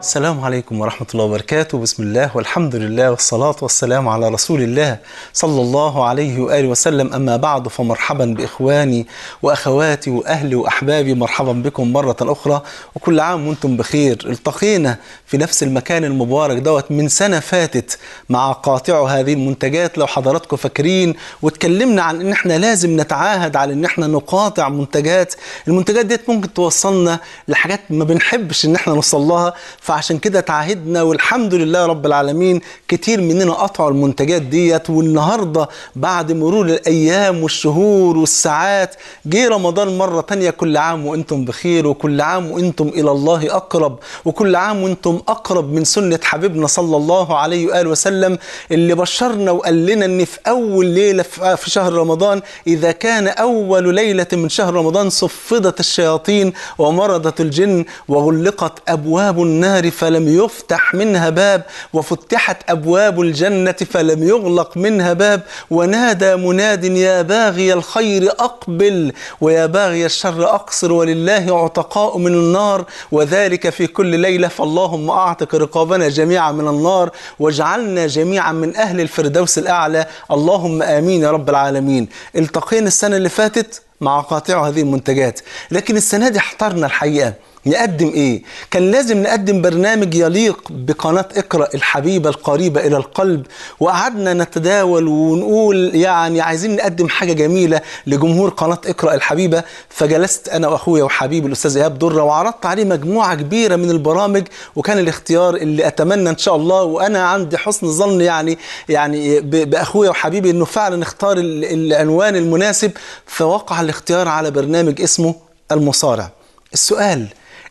السلام عليكم ورحمة الله وبركاته بسم الله والحمد لله والصلاة والسلام على رسول الله صلى الله عليه وآله وسلم أما بعد فمرحبا بإخواني وأخواتي وأهلي وأحبابي مرحبا بكم مرة أخرى وكل عام وأنتم بخير التقينا في نفس المكان المبارك دوت من سنة فاتت مع قاطع هذه المنتجات لو حضراتكم فاكرين واتكلمنا عن إن إحنا لازم نتعاهد على إن إحنا نقاطع منتجات المنتجات ديت ممكن توصلنا لحاجات ما بنحبش إن إحنا نوصل لها فعشان كده تعهدنا والحمد لله رب العالمين كتير مننا قطعوا المنتجات ديت والنهارده بعد مرور الايام والشهور والساعات جه رمضان مره تانية كل عام وانتم بخير وكل عام وانتم الى الله اقرب وكل عام وانتم اقرب من سنه حبيبنا صلى الله عليه واله وسلم اللي بشرنا وقال لنا ان في اول ليله في شهر رمضان اذا كان اول ليله من شهر رمضان صفدت الشياطين ومرضت الجن وغلقت ابواب النار النار فلم يفتح منها باب وفتحت أبواب الجنة فلم يغلق منها باب ونادى مناد يا باغي الخير أقبل ويا باغي الشر أقصر ولله عتقاء من النار وذلك في كل ليلة فاللهم أعتق رقابنا جميعا من النار واجعلنا جميعا من أهل الفردوس الأعلى اللهم آمين يا رب العالمين التقينا السنة اللي فاتت مع قاطع هذه المنتجات لكن السنة دي احترنا الحقيقة نقدم ايه كان لازم نقدم برنامج يليق بقناه اقرا الحبيبه القريبه الى القلب وقعدنا نتداول ونقول يعني عايزين نقدم حاجه جميله لجمهور قناه اقرا الحبيبه فجلست انا واخويا وحبيبي الاستاذ ايهاب دره وعرضت عليه مجموعه كبيره من البرامج وكان الاختيار اللي اتمنى ان شاء الله وانا عندي حسن ظن يعني يعني باخويا وحبيبي انه فعلا اختار العنوان المناسب فوقع الاختيار على برنامج اسمه المصارع السؤال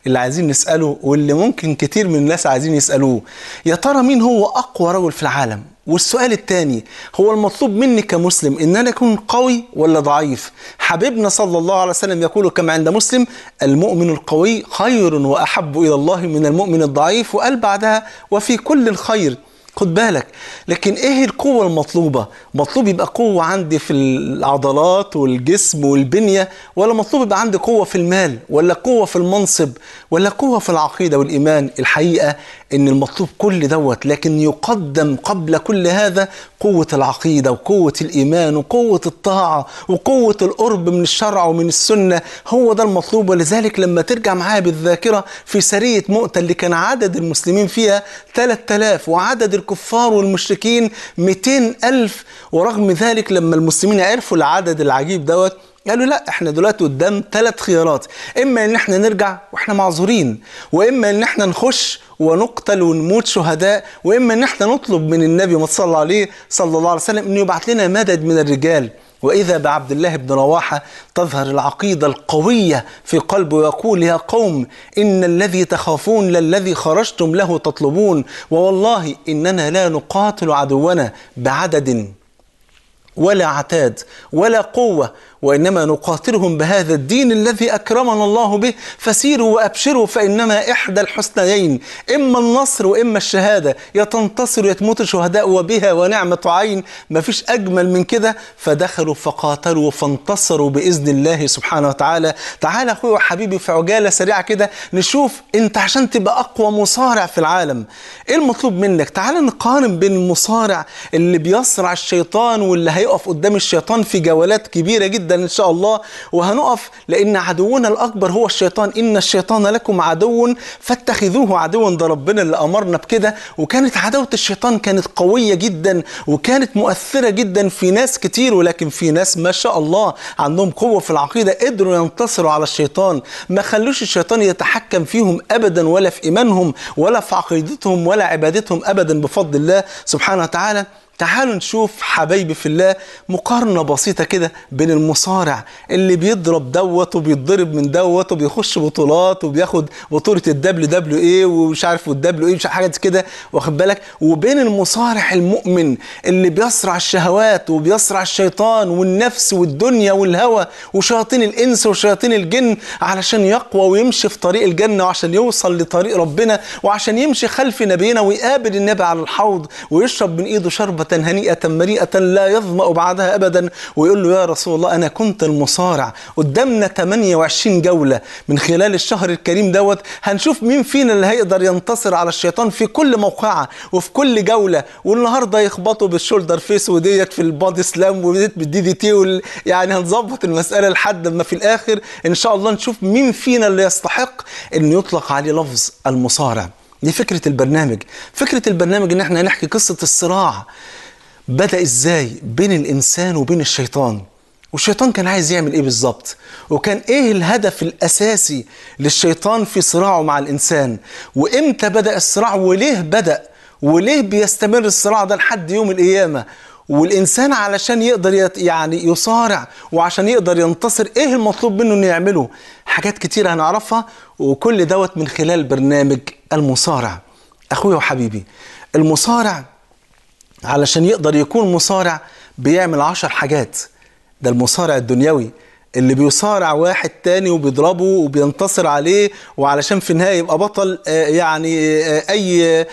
اللي عايزين نساله واللي ممكن كتير من الناس عايزين يسالوه يا ترى مين هو اقوى رجل في العالم والسؤال الثاني هو المطلوب مني كمسلم ان انا اكون قوي ولا ضعيف حبيبنا صلى الله عليه وسلم يقول كما عند مسلم المؤمن القوي خير واحب الى الله من المؤمن الضعيف وقال بعدها وفي كل الخير خد بالك لكن ايه القوه المطلوبه مطلوب يبقى قوه عندي في العضلات والجسم والبنيه ولا مطلوب يبقى عندي قوه في المال ولا قوه في المنصب ولا قوه في العقيده والايمان الحقيقه ان المطلوب كل دوت لكن يقدم قبل كل هذا قوه العقيده وقوه الايمان وقوه الطاعه وقوه القرب من الشرع ومن السنه هو ده المطلوب ولذلك لما ترجع معايا بالذاكره في سريه مؤتة اللي كان عدد المسلمين فيها 3000 وعدد الكفار والمشركين 200 ألف ورغم ذلك لما المسلمين عرفوا العدد العجيب دوت قالوا لا احنا دلوقتي قدام ثلاث خيارات اما ان احنا نرجع واحنا معذورين واما ان احنا نخش ونقتل ونموت شهداء واما ان احنا نطلب من النبي صلى الله عليه صلى الله عليه وسلم انه يبعت لنا مدد من الرجال وإذا بعبد الله بن رواحة تظهر العقيدة القوية في قلبه ويقول يا قوم إن الذي تخافون للذي خرجتم له تطلبون ووالله إننا لا نقاتل عدونا بعدد ولا عتاد ولا قوة وإنما نقاتلهم بهذا الدين الذي أكرمنا الله به فسيروا وأبشروا فإنما إحدى الحسنيين إما النصر وإما الشهادة يا تنتصر يا تموت الشهداء وبها ونعمة عين ما فيش أجمل من كده فدخلوا فقاتلوا فانتصروا بإذن الله سبحانه وتعالى تعالى أخوي وحبيبي في عجالة سريعة كده نشوف أنت عشان تبقى أقوى مصارع في العالم إيه المطلوب منك تعالى نقارن بين المصارع اللي بيصرع الشيطان واللي هيقف قدام الشيطان في جولات كبيرة جدا جدا ان شاء الله وهنقف لان عدونا الاكبر هو الشيطان ان الشيطان لكم عدو فاتخذوه عدوا ده ربنا اللي امرنا بكده وكانت عداوه الشيطان كانت قويه جدا وكانت مؤثره جدا في ناس كتير ولكن في ناس ما شاء الله عندهم قوه في العقيده قدروا ينتصروا على الشيطان ما خلوش الشيطان يتحكم فيهم ابدا ولا في ايمانهم ولا في عقيدتهم ولا عبادتهم ابدا بفضل الله سبحانه وتعالى تعالوا نشوف حبايبي في الله مقارنة بسيطة كده بين المصارع اللي بيضرب دوت وبيتضرب من دوت وبيخش بطولات وبياخد بطولة الدبليو دبليو اي ومش عارف والدبليو اي مش حاجة كده واخد بالك وبين المصارع المؤمن اللي بيصرع الشهوات وبيصرع الشيطان والنفس والدنيا والهوى وشياطين الانس وشياطين الجن علشان يقوى ويمشي في طريق الجنة وعشان يوصل لطريق ربنا وعشان يمشي خلف نبينا ويقابل النبي على الحوض ويشرب من ايده شربة هنيئة مريئة لا يظمأ بعدها أبدا ويقول له يا رسول الله أنا كنت المصارع قدامنا 28 جولة من خلال الشهر الكريم دوت هنشوف مين فينا اللي هيقدر ينتصر على الشيطان في كل موقعة وفي كل جولة والنهاردة يخبطوا بالشولدر فيس وديت في البادي سلام وديت بالدي دي تي وال... يعني هنظبط المسألة لحد ما في الآخر إن شاء الله نشوف مين فينا اللي يستحق أن يطلق عليه لفظ المصارع دي فكرة البرنامج فكرة البرنامج ان احنا نحكي قصة الصراع بدأ ازاي بين الانسان وبين الشيطان والشيطان كان عايز يعمل ايه بالظبط وكان ايه الهدف الاساسي للشيطان في صراعه مع الانسان وامتى بدأ الصراع وليه بدأ وليه بيستمر الصراع ده لحد يوم القيامة والإنسان علشان يقدر يعني يصارع وعشان يقدر ينتصر إيه المطلوب منه إنه يعمله حاجات كتير هنعرفها وكل دوت من خلال برنامج المصارع اخويا وحبيبي المصارع علشان يقدر يكون مصارع بيعمل عشر حاجات ده المصارع الدنيوي اللي بيصارع واحد تاني وبيضربه وبينتصر عليه وعلشان في النهايه يبقى بطل آه، يعني آه، آه، اي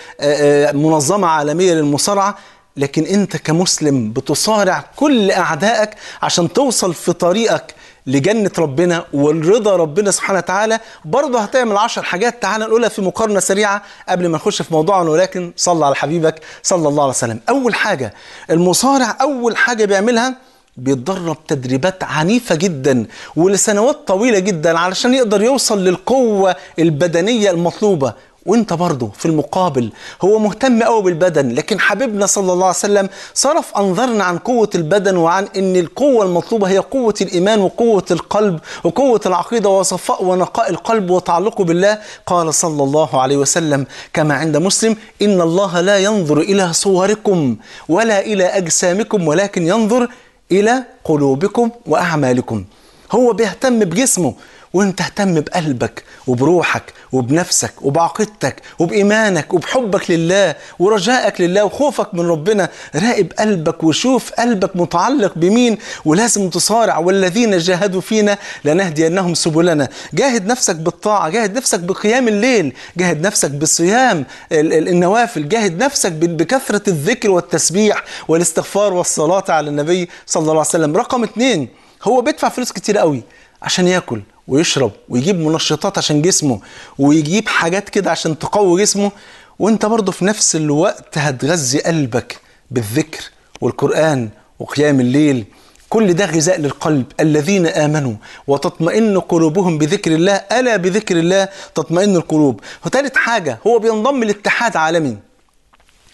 منظمه عالميه للمصارعه لكن انت كمسلم بتصارع كل اعدائك عشان توصل في طريقك لجنة ربنا والرضا ربنا سبحانه وتعالى برضه هتعمل عشر حاجات تعالى نقولها في مقارنة سريعة قبل ما نخش في موضوعنا ولكن صلى على حبيبك صلى الله عليه وسلم أول حاجة المصارع أول حاجة بيعملها بيتدرب تدريبات عنيفة جدا ولسنوات طويلة جدا علشان يقدر يوصل للقوة البدنية المطلوبة وانت برضه في المقابل هو مهتم قوي بالبدن لكن حبيبنا صلى الله عليه وسلم صرف انظارنا عن قوه البدن وعن ان القوه المطلوبه هي قوه الايمان وقوه القلب وقوه العقيده وصفاء ونقاء القلب وتعلقه بالله قال صلى الله عليه وسلم كما عند مسلم ان الله لا ينظر الى صوركم ولا الى اجسامكم ولكن ينظر الى قلوبكم واعمالكم هو بيهتم بجسمه وان تهتم بقلبك وبروحك وبنفسك وبعقيدتك وبإيمانك وبحبك لله ورجائك لله وخوفك من ربنا راقب قلبك وشوف قلبك متعلق بمين ولازم تصارع والذين جاهدوا فينا لنهدينهم سبلنا جاهد نفسك بالطاعة جاهد نفسك بقيام الليل جاهد نفسك بصيام النوافل جاهد نفسك بكثرة الذكر والتسبيح والاستغفار والصلاة على النبي صلى الله عليه وسلم رقم اثنين هو بيدفع فلوس كتير قوي عشان ياكل ويشرب ويجيب منشطات عشان جسمه ويجيب حاجات كده عشان تقوي جسمه وانت برضه في نفس الوقت هتغذي قلبك بالذكر والقرآن وقيام الليل كل ده غذاء للقلب الذين آمنوا وتطمئن قلوبهم بذكر الله ألا بذكر الله تطمئن القلوب وثالث حاجة هو بينضم لاتحاد عالمي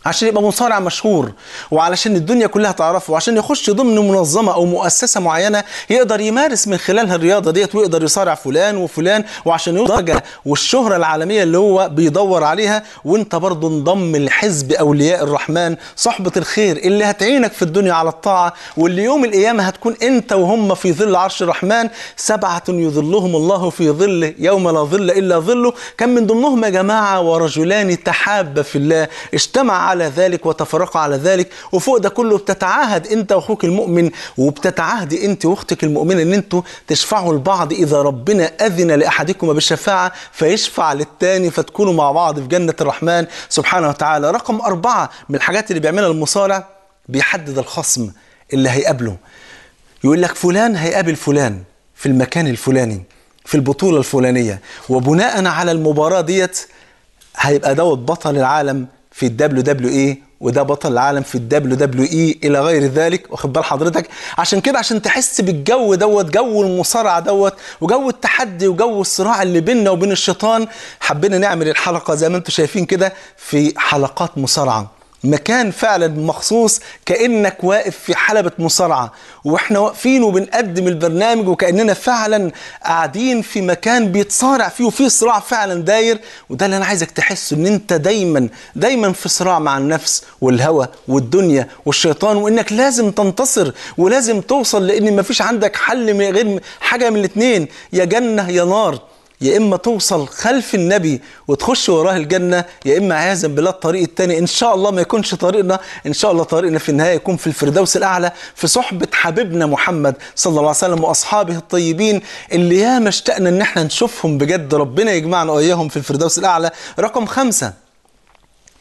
عشان يبقى مصارع مشهور وعلشان الدنيا كلها تعرفه وعشان يخش ضمن منظمه او مؤسسه معينه يقدر يمارس من خلالها الرياضه ديت ويقدر يصارع فلان وفلان وعشان يوصل والشهره العالميه اللي هو بيدور عليها وانت برضه انضم لحزب اولياء الرحمن صحبه الخير اللي هتعينك في الدنيا على الطاعه واللي يوم القيامه هتكون انت وهم في ظل عرش الرحمن سبعه يظلهم الله في ظله يوم لا ظل الا ظله كان من ضمنهم يا جماعه ورجلان تحاب في الله اجتمع على ذلك وتفرقا على ذلك وفوق ده كله بتتعاهد انت واخوك المؤمن وبتتعاهدي انت واختك المؤمنه ان انتوا تشفعوا لبعض اذا ربنا اذن لاحدكم بالشفاعه فيشفع للتاني فتكونوا مع بعض في جنه الرحمن سبحانه وتعالى رقم اربعه من الحاجات اللي بيعملها المصارع بيحدد الخصم اللي هيقابله يقول لك فلان هيقابل فلان في المكان الفلاني في البطوله الفلانيه وبناء على المباراه ديت هيبقى دوت بطل العالم في الدبليو دبليو اي وده بطل العالم في الدبليو دبليو اي الى غير ذلك واخد بال حضرتك عشان كده عشان تحس بالجو دوت جو المصارعه دوت وجو التحدي وجو الصراع اللي بيننا وبين الشيطان حبينا نعمل الحلقه زي ما انتم شايفين كده في حلقات مصارعه مكان فعلا مخصوص كانك واقف في حلبه مصارعه واحنا واقفين وبنقدم البرنامج وكاننا فعلا قاعدين في مكان بيتصارع فيه وفي صراع فعلا داير وده اللي انا عايزك تحس ان انت دايما دايما في صراع مع النفس والهوى والدنيا والشيطان وانك لازم تنتصر ولازم توصل لان مفيش عندك حل من غير حاجه من الاثنين يا جنه يا نار يا إما توصل خلف النبي وتخش وراه الجنة يا إما عازم بلا الطريق التاني إن شاء الله ما يكونش طريقنا إن شاء الله طريقنا في النهاية يكون في الفردوس الأعلى في صحبة حبيبنا محمد صلى الله عليه وسلم وأصحابه الطيبين اللي ياما اشتقنا إن احنا نشوفهم بجد ربنا يجمعنا وإياهم في الفردوس الأعلى رقم خمسة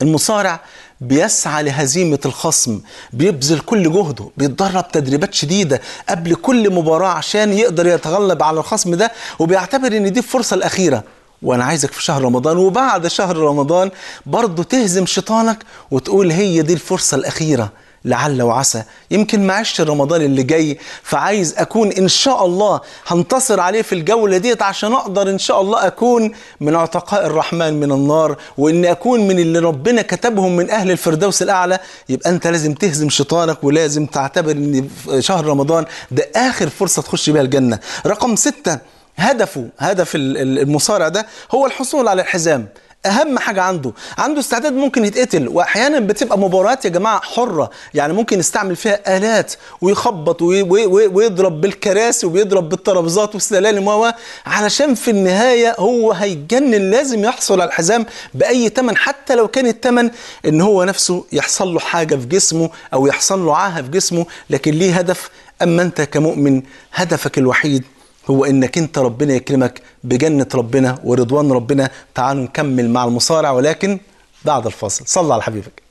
المصارع بيسعى لهزيمة الخصم بيبذل كل جهده بيتدرب تدريبات شديدة قبل كل مباراة عشان يقدر يتغلب على الخصم ده وبيعتبر ان دي الفرصة الأخيرة وانا عايزك في شهر رمضان وبعد شهر رمضان برضه تهزم شيطانك وتقول هي دي الفرصة الأخيرة لعل وعسى يمكن عشت رمضان اللي جاي فعايز اكون ان شاء الله هنتصر عليه في الجوله ديت عشان اقدر ان شاء الله اكون من عتقاء الرحمن من النار واني اكون من اللي ربنا كتبهم من اهل الفردوس الاعلى يبقى انت لازم تهزم شيطانك ولازم تعتبر ان شهر رمضان ده اخر فرصه تخش بيها الجنه رقم ستة هدفه هدف المصارع ده هو الحصول على الحزام اهم حاجه عنده عنده استعداد ممكن يتقتل واحيانا بتبقى مباريات يا جماعه حره يعني ممكن يستعمل فيها الات ويخبط ويضرب بالكراسي وبيضرب بالترابيزات والسلالم و علشان في النهايه هو هيجنن لازم يحصل على الحزام باي ثمن حتى لو كان الثمن ان هو نفسه يحصل له حاجه في جسمه او يحصل له عاهه في جسمه لكن ليه هدف اما انت كمؤمن هدفك الوحيد هو انك انت ربنا يكرمك بجنه ربنا ورضوان ربنا تعالوا نكمل مع المصارع ولكن بعد الفاصل صلى على حبيبك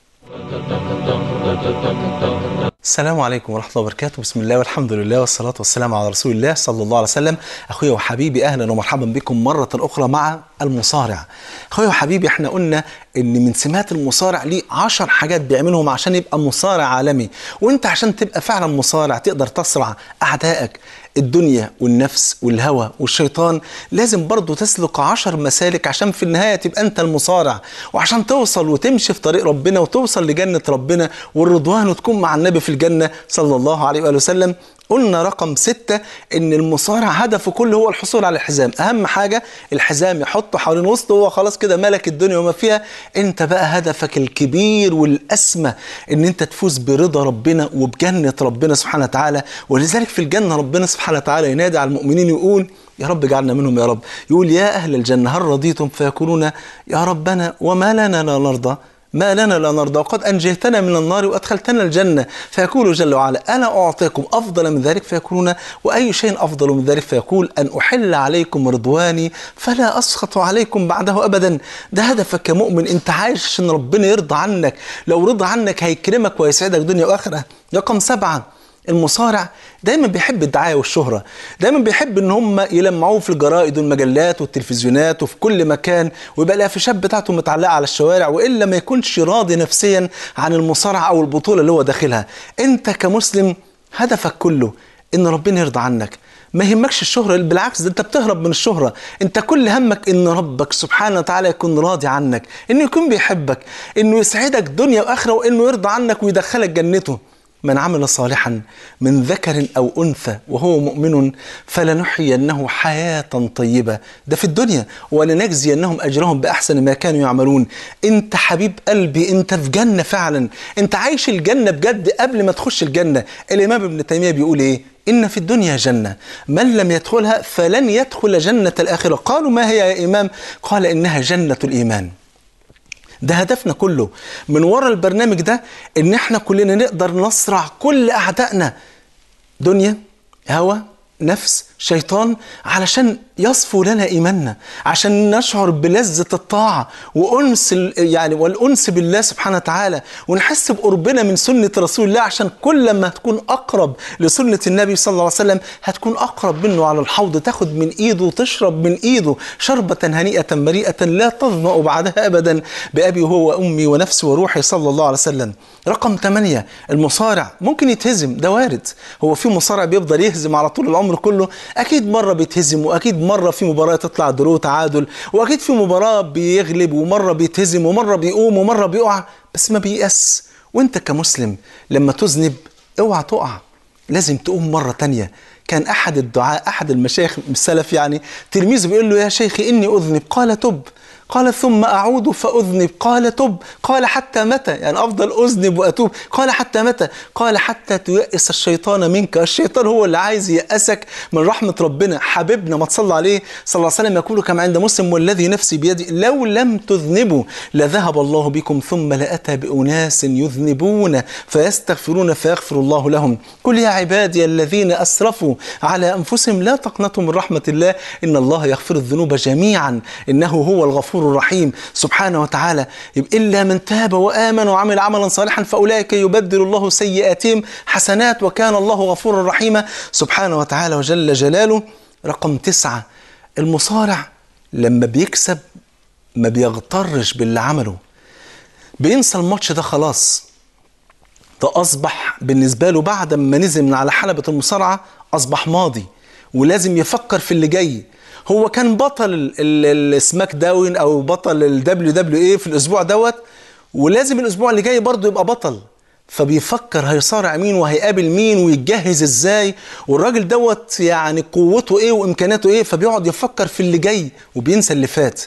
السلام عليكم ورحمة الله وبركاته بسم الله والحمد لله والصلاة والسلام على رسول الله صلى الله عليه وسلم أخويا وحبيبي أهلا ومرحبا بكم مرة أخرى مع المصارع أخويا وحبيبي احنا قلنا إن من سمات المصارع ليه 10 حاجات بيعملهم عشان يبقى مصارع عالمي وأنت عشان تبقى فعلا مصارع تقدر تصرع أعدائك الدنيا والنفس والهوى والشيطان لازم برضه تسلك عشر مسالك عشان في النهاية تبقى أنت المصارع وعشان توصل وتمشي في طريق ربنا وتوصل لجنة ربنا والرضوان وتكون مع النبي في الجنة صلى الله عليه وآله وسلم قلنا رقم ستة ان المصارع هدفه كله هو الحصول على الحزام اهم حاجة الحزام يحطه حوالين وسطه هو خلاص كده ملك الدنيا وما فيها انت بقى هدفك الكبير والاسمى ان انت تفوز برضا ربنا وبجنة ربنا سبحانه وتعالى ولذلك في الجنة ربنا سبحانه وتعالى ينادي على المؤمنين يقول يا رب اجعلنا منهم يا رب يقول يا اهل الجنة هل رضيتم فيقولون يا ربنا وما لنا لا نرضى ما لنا لا نرضى وقد أنجيتنا من النار وأدخلتنا الجنة فيقول جل وعلا أنا أعطيكم أفضل من ذلك فيقولون وأي شيء أفضل من ذلك فيقول أن أحل عليكم رضواني فلا أسخط عليكم بعده أبدا ده هدفك كمؤمن أنت عايش عشان ربنا يرضى عنك لو رضى عنك هيكرمك ويسعدك دنيا وآخرة رقم سبعة المصارع دايما بيحب الدعايه والشهره دايما بيحب ان هم يلمعوه في الجرائد والمجلات والتلفزيونات وفي كل مكان ويبقى الافيشات بتاعته متعلقه على الشوارع والا ما يكونش راضي نفسيا عن المصارعه او البطوله اللي هو داخلها انت كمسلم هدفك كله ان ربنا يرضى عنك ما يهمكش الشهرة بالعكس ده انت بتهرب من الشهرة انت كل همك ان ربك سبحانه وتعالى يكون راضي عنك انه يكون بيحبك انه يسعدك دنيا واخرة وانه يرضى عنك ويدخلك جنته من عمل صالحا من ذكر او انثى وهو مؤمن فلنحيينه حياه طيبه ده في الدنيا ولنجزينهم اجرهم باحسن ما كانوا يعملون انت حبيب قلبي انت في جنه فعلا انت عايش الجنه بجد قبل ما تخش الجنه الامام ابن تيميه بيقول ايه إن في الدنيا جنة من لم يدخلها فلن يدخل جنة الآخرة قالوا ما هي يا إمام قال إنها جنة الإيمان ده هدفنا كله من ورا البرنامج ده ان احنا كلنا نقدر نصرع كل اعدائنا دنيا هوا نفس شيطان علشان يصفو لنا ايماننا عشان نشعر بلذه الطاعه وانس يعني والانس بالله سبحانه وتعالى ونحس بقربنا من سنه رسول الله عشان كل ما هتكون اقرب لسنه النبي صلى الله عليه وسلم هتكون اقرب منه على الحوض تاخد من ايده وتشرب من ايده شربه هنيئه مريئه لا تظمأ بعدها ابدا بابي هو وامي ونفسي وروحي صلى الله عليه وسلم رقم ثمانية المصارع ممكن يتهزم ده وارد هو في مصارع بيفضل يهزم على طول العمر كله اكيد مره بيتهزم واكيد مره في مباراه تطلع درو تعادل واكيد في مباراه بيغلب ومره بيتهزم ومره بيقوم ومره بيقع بس ما بيأس وانت كمسلم لما تذنب اوعى تقع لازم تقوم مره تانية كان احد الدعاء احد المشايخ السلف يعني تلميذه بيقول له يا شيخي اني اذنب قال تب قال ثم أعود فأذنب قال تب قال حتى متى يعني أفضل أذنب وأتوب قال حتى متى قال حتى تيأس الشيطان منك الشيطان هو اللي عايز يأسك من رحمة ربنا حبيبنا ما تصلى عليه صلى الله عليه وسلم يقول كما عند مسلم والذي نفسي بيدي لو لم تذنبوا لذهب الله بكم ثم لأتى بأناس يذنبون فيستغفرون فيغفر الله لهم قل يا عبادي الذين أسرفوا على أنفسهم لا تقنطوا من رحمة الله إن الله يغفر الذنوب جميعا إنه هو الغفور غفور رحيم سبحانه وتعالى إلا من تاب وآمن وعمل عملا صالحا فأولئك يبدل الله سيئاتهم حسنات وكان الله غفورا رحيما سبحانه وتعالى وجل جلاله رقم تسعة المصارع لما بيكسب ما بيغترش باللي عمله بينسى الماتش ده خلاص ده أصبح بالنسبة له بعد ما نزل من على حلبة المصارعة أصبح ماضي ولازم يفكر في اللي جاي هو كان بطل السماك داون او بطل الدبليو دبليو اي في الاسبوع دوت ولازم الاسبوع اللي جاي برضه يبقى بطل فبيفكر هيصارع مين وهيقابل مين ويتجهز ازاي والراجل دوت يعني قوته ايه وامكاناته ايه فبيقعد يفكر في اللي جاي وبينسى اللي فات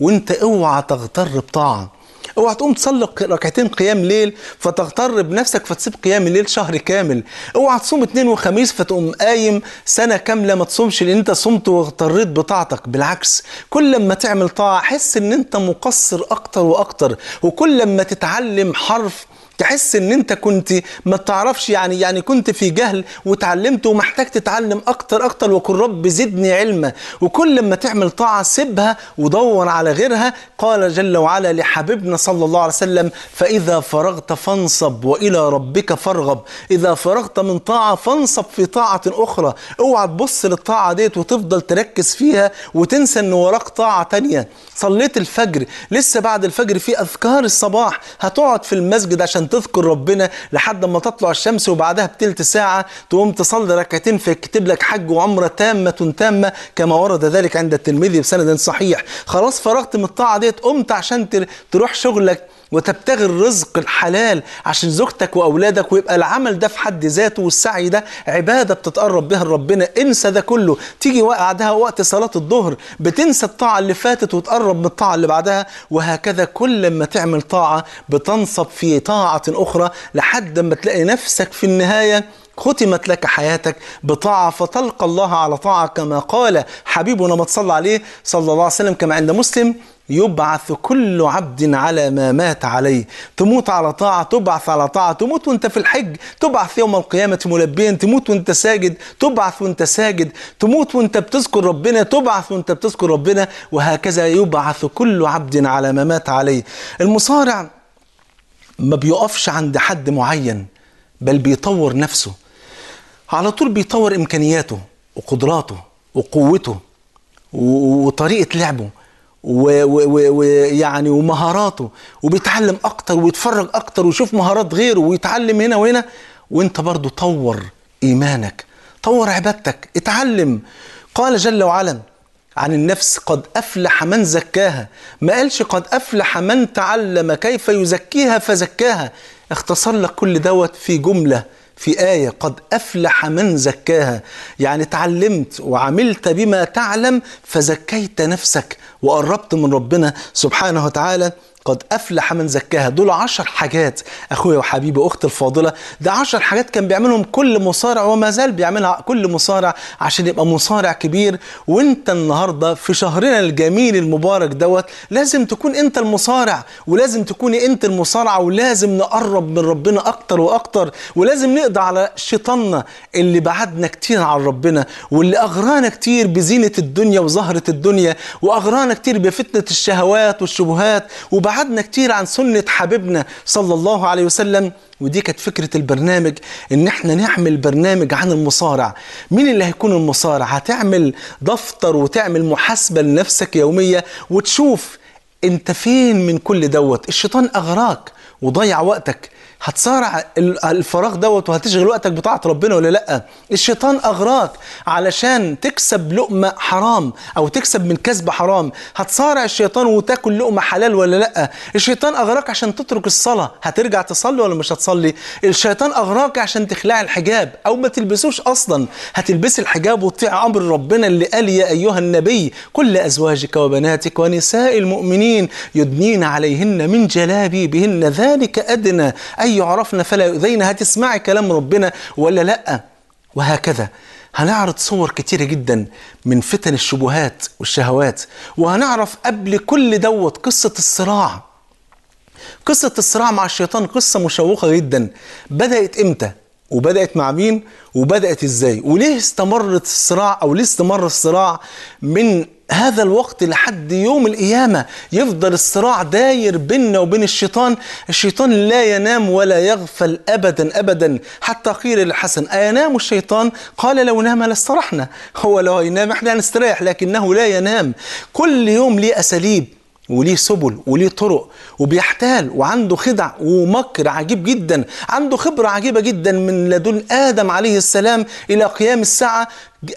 وانت اوعى تغتر بطاعه اوعى تقوم تصلي ركعتين قيام ليل فتغتر بنفسك فتسيب قيام الليل شهر كامل اوعى تصوم اثنين وخميس فتقوم قايم سنه كامله ما تصومش لان انت صمت واغتريت بطاعتك بالعكس كل لما تعمل طاعه حس ان انت مقصر اكتر واكتر وكل لما تتعلم حرف تحس ان انت كنت ما تعرفش يعني يعني كنت في جهل وتعلمت ومحتاج تتعلم اكتر اكتر وكل رب زدني علما وكل ما تعمل طاعه سيبها ودور على غيرها قال جل وعلا لحبيبنا صلى الله عليه وسلم فاذا فرغت فانصب والى ربك فارغب اذا فرغت من طاعه فانصب في طاعه اخرى اوعى تبص للطاعه ديت وتفضل تركز فيها وتنسى ان وراك طاعه تانية صليت الفجر لسه بعد الفجر في اذكار الصباح هتقعد في المسجد عشان تذكر ربنا لحد ما تطلع الشمس وبعدها بتلت ساعة تقوم تصلي ركعتين فيكتب لك حج وعمرة تامة تامة كما ورد ذلك عند الترمذي بسند صحيح خلاص فرغت من الطاعة ديت قمت عشان تروح شغلك وتبتغي الرزق الحلال عشان زوجتك واولادك ويبقى العمل ده في حد ذاته والسعي ده عباده بتتقرب بها لربنا انسى ده كله تيجي بعدها وقت صلاه الظهر بتنسى الطاعه اللي فاتت وتقرب من الطاعه اللي بعدها وهكذا كل ما تعمل طاعه بتنصب في طاعه اخرى لحد ما تلاقي نفسك في النهايه ختمت لك حياتك بطاعة فتلقى الله على طاعة كما قال حبيبنا ما تصلى عليه صلى الله عليه وسلم كما عند مسلم يبعث كل عبد على ما مات عليه تموت على طاعة تبعث على طاعة تموت وانت في الحج تبعث يوم القيامة ملبيا تموت وانت ساجد تبعث وانت ساجد تموت وانت بتذكر ربنا تبعث وانت بتذكر ربنا وهكذا يبعث كل عبد على ما مات عليه المصارع ما بيقفش عند حد معين بل بيطور نفسه على طول بيطور إمكانياته وقدراته وقوته وطريقة لعبه ويعني ومهاراته وبيتعلم اكتر ويتفرج اكتر ويشوف مهارات غيره ويتعلم هنا وهنا وانت برضو طور ايمانك طور عبادتك اتعلم قال جل وعلا عن النفس قد افلح من زكاها ما قالش قد افلح من تعلم كيف يزكيها فزكاها اختصر لك كل دوت في جمله في آية قد أفلح من زكاها يعني تعلمت وعملت بما تعلم فزكيت نفسك وقربت من ربنا سبحانه وتعالى قد افلح من زكاها دول عشر حاجات اخويا وحبيبي اختي الفاضله ده عشر حاجات كان بيعملهم كل مصارع وما زال بيعملها كل مصارع عشان يبقى مصارع كبير وانت النهارده في شهرنا الجميل المبارك دوت لازم تكون انت المصارع ولازم تكوني انت المصارعه ولازم نقرب من ربنا اكتر واكتر ولازم نقضي على شيطاننا اللي بعدنا كتير عن ربنا واللي اغرانا كتير بزينه الدنيا وزهره الدنيا واغرانا كتير بفتنه الشهوات والشبهات وبعد بعدنا كتير عن سنة حبيبنا صلى الله عليه وسلم ودي كانت فكرة البرنامج ان احنا نعمل برنامج عن المصارع مين اللي هيكون المصارع هتعمل دفتر وتعمل محاسبة لنفسك يومية وتشوف انت فين من كل دوت الشيطان اغراك وضيع وقتك هتصارع الفراغ دوت وهتشغل وقتك بطاعة ربنا ولا لأ الشيطان أغراك علشان تكسب لقمة حرام أو تكسب من كسب حرام هتصارع الشيطان وتاكل لقمة حلال ولا لأ الشيطان أغراك عشان تترك الصلاة هترجع تصلي ولا مش هتصلي الشيطان أغراك عشان تخلع الحجاب أو ما تلبسوش أصلا هتلبسي الحجاب وتطيع أمر ربنا اللي قال يا أيها النبي كل أزواجك وبناتك ونساء المؤمنين يدنين عليهن من جلابيبهن ذلك أدنى أي يعرفن فلا يؤذينا هتسمعي كلام ربنا ولا لأ وهكذا هنعرض صور كتيرة جدا من فتن الشبهات والشهوات وهنعرف قبل كل دوت قصة الصراع قصة الصراع مع الشيطان قصة مشوقة جدا بدأت إمتى؟ وبدات مع مين وبدات ازاي وليه استمرت الصراع او ليه استمر الصراع من هذا الوقت لحد يوم القيامه يفضل الصراع داير بيننا وبين الشيطان الشيطان لا ينام ولا يغفل ابدا ابدا حتى قيل للحسن اينام الشيطان قال لو نام لاسترحنا هو لو ينام احنا هنستريح لكنه لا ينام كل يوم ليه اساليب وليه سبل وليه طرق وبيحتال وعنده خدع ومكر عجيب جدا عنده خبرة عجيبة جدا من لدن آدم عليه السلام إلى قيام الساعة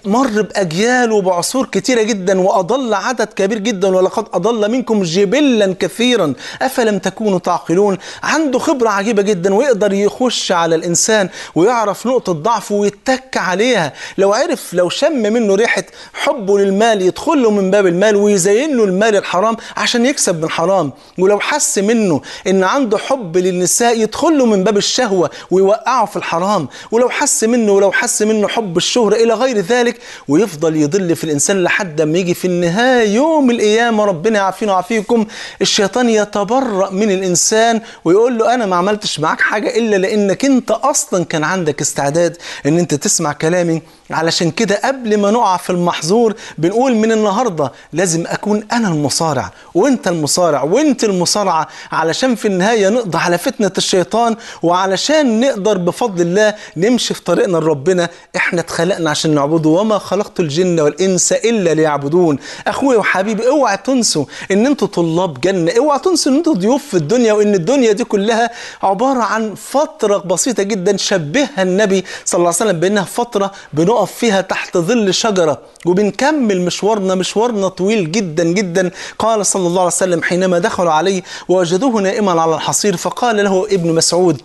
مر بأجيال وبعصور كتيرة جدا وأضل عدد كبير جدا ولقد أضل منكم جبلا كثيرا أفلم تكونوا تعقلون عنده خبرة عجيبة جدا ويقدر يخش على الإنسان ويعرف نقطة ضعفه ويتك عليها لو عرف لو شم منه ريحة حبه للمال يدخل له من باب المال ويزين له المال الحرام عشان يكسب من حرام ولو حس منه إن عنده حب للنساء يدخل له من باب الشهوة ويوقعه في الحرام ولو حس منه ولو حس منه حب الشهرة إلى غير ذلك ذلك ويفضل يضل في الانسان لحد ما يجي في النهايه يوم القيامه ربنا يعافينا ويعافيكم الشيطان يتبرأ من الانسان ويقول له انا ما عملتش معاك حاجه الا لانك انت اصلا كان عندك استعداد ان انت تسمع كلامي علشان كده قبل ما نقع في المحظور بنقول من النهاردة لازم أكون أنا المصارع وأنت المصارع وأنت المصارعة علشان في النهاية نقضي على فتنة الشيطان وعلشان نقدر بفضل الله نمشي في طريقنا لربنا إحنا اتخلقنا عشان نعبده وما خلقت الجن والإنس إلا ليعبدون أخويا وحبيبي اوعى تنسوا إن أنتوا طلاب جنة اوعى تنسوا إن أنتوا ضيوف في الدنيا وإن الدنيا دي كلها عبارة عن فترة بسيطة جدا شبهها النبي صلى الله عليه وسلم بأنها فترة بنقعد نقف فيها تحت ظل شجرة وبنكمل مشوارنا مشوارنا طويل جدا جدا قال صلى الله عليه وسلم حينما دخلوا عليه ووجدوه نائما على الحصير فقال له ابن مسعود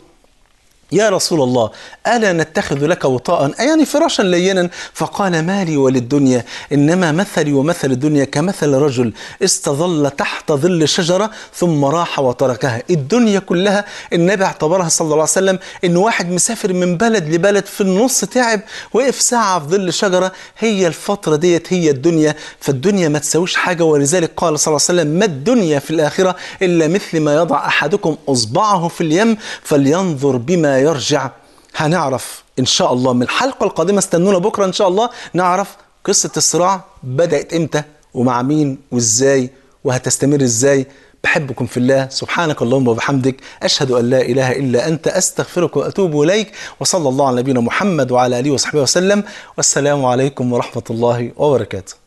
يا رسول الله ألا نتخذ لك وطاء يعني فراشا لينا فقال ما لي وللدنيا إنما مثلي ومثل الدنيا كمثل رجل استظل تحت ظل شجرة ثم راح وتركها الدنيا كلها النبي اعتبرها صلى الله عليه وسلم إن واحد مسافر من بلد لبلد في النص تعب وقف ساعة في ظل شجرة هي الفترة ديت هي الدنيا فالدنيا ما تساويش حاجة ولذلك قال صلى الله عليه وسلم ما الدنيا في الآخرة إلا مثل ما يضع أحدكم أصبعه في اليم فلينظر بما يرجع هنعرف ان شاء الله من الحلقه القادمه استنونا بكره ان شاء الله نعرف قصه الصراع بدات امتى ومع مين وازاي وهتستمر ازاي بحبكم في الله سبحانك اللهم وبحمدك أشهد أن لا إله إلا أنت أستغفرك وأتوب إليك وصلى الله على نبينا محمد وعلى آله وصحبه وسلم والسلام عليكم ورحمة الله وبركاته